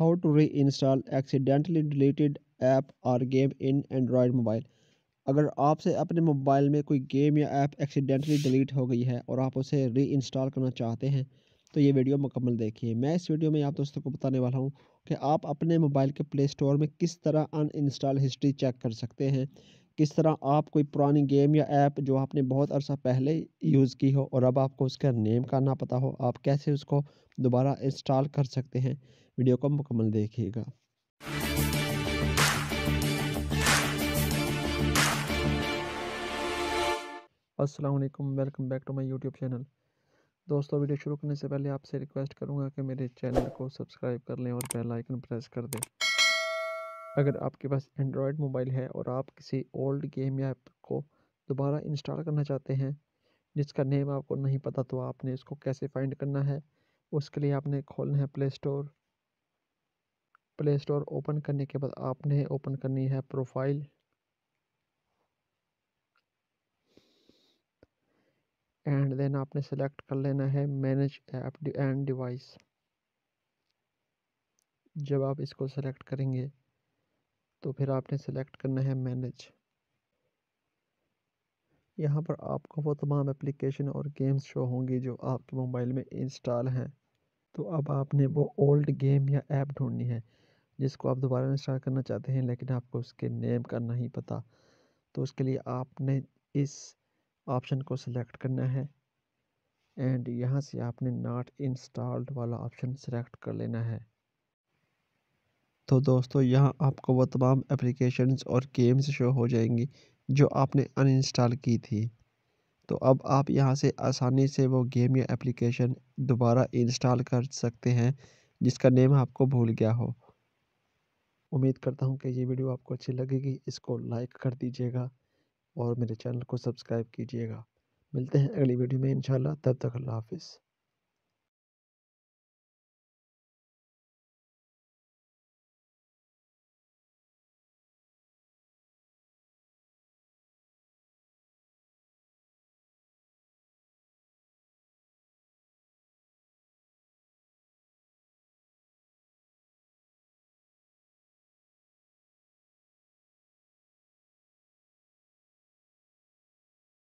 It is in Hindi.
how to re install accidentally deleted app और गेम इन एंड्रॉयड मोबाइल अगर आपसे अपने मोबाइल में कोई गेम या ऐप एक्सीडेंटली डिलीट हो गई है और आप उसे री इंस्टॉल करना चाहते हैं तो ये वीडियो मुकम्मल देखिए मैं इस वीडियो में आप दोस्तों को बताने वाला हूँ कि आप अपने मोबाइल के प्ले स्टोर में किस तरह अन इंस्टॉल हिस्ट्री चेक कर सकते हैं किस तरह आप कोई पुरानी गेम या ऐप जो आपने बहुत अरसा पहले यूज़ की हो और अब आपको उसका नेम का ना पता हो आप कैसे उसको दोबारा इंस्टॉल कर सकते हैं वीडियो को मुकम्मल देखिएगा अस्सलाम welcome back to my YouTube channel दोस्तों वीडियो शुरू करने से पहले आपसे रिक्वेस्ट करूंगा कि मेरे चैनल को सब्सक्राइब कर लें और बेल आइकन प्रेस कर दें अगर आपके पास एंड्रॉयड मोबाइल है और आप किसी ओल्ड गेम या ऐप को दोबारा इंस्टॉल करना चाहते हैं जिसका नेम आपको नहीं पता तो आपने इसको कैसे फाइंड करना है उसके लिए आपने खोलना है play store play store open करने के बाद आपने ओपन करनी है प्रोफाइल एंड देन आपने सेलेक्ट कर लेना है मैनेज ऐप एंड डिवाइस जब आप इसको सेलेक्ट करेंगे तो फिर आपने सेलेक्ट करना है मैनेज यहाँ पर आपको वो तमाम एप्लीकेशन और गेम्स शो होंगी जो आपके मोबाइल में इंस्टॉल हैं तो अब आपने वो ओल्ड गेम या ऐप ढूंढनी है जिसको आप दोबारा इंस्टॉल करना चाहते हैं लेकिन आपको उसके नेम का नहीं पता तो उसके लिए आपने इस ऑप्शन को सिलेक्ट करना है एंड यहाँ से आपने नॉट इंस्टॉल्ड वाला ऑप्शन सेलेक्ट कर लेना है तो दोस्तों यहाँ आपको वो तमाम एप्लीकेशंस और गेम्स शो हो जाएंगी जो आपने अनइंस्टॉल की थी तो अब आप यहाँ से आसानी से वो गेम या एप्लीकेशन दोबारा इंस्टॉल कर सकते हैं जिसका नेम आपको भूल गया हो उम्मीद करता हूँ कि ये वीडियो आपको अच्छी लगेगी इसको लाइक कर दीजिएगा और मेरे चैनल को सब्सक्राइब कीजिएगा मिलते हैं अगली वीडियो में इंशाल्लाह तब तक अल्लाह हाफिज़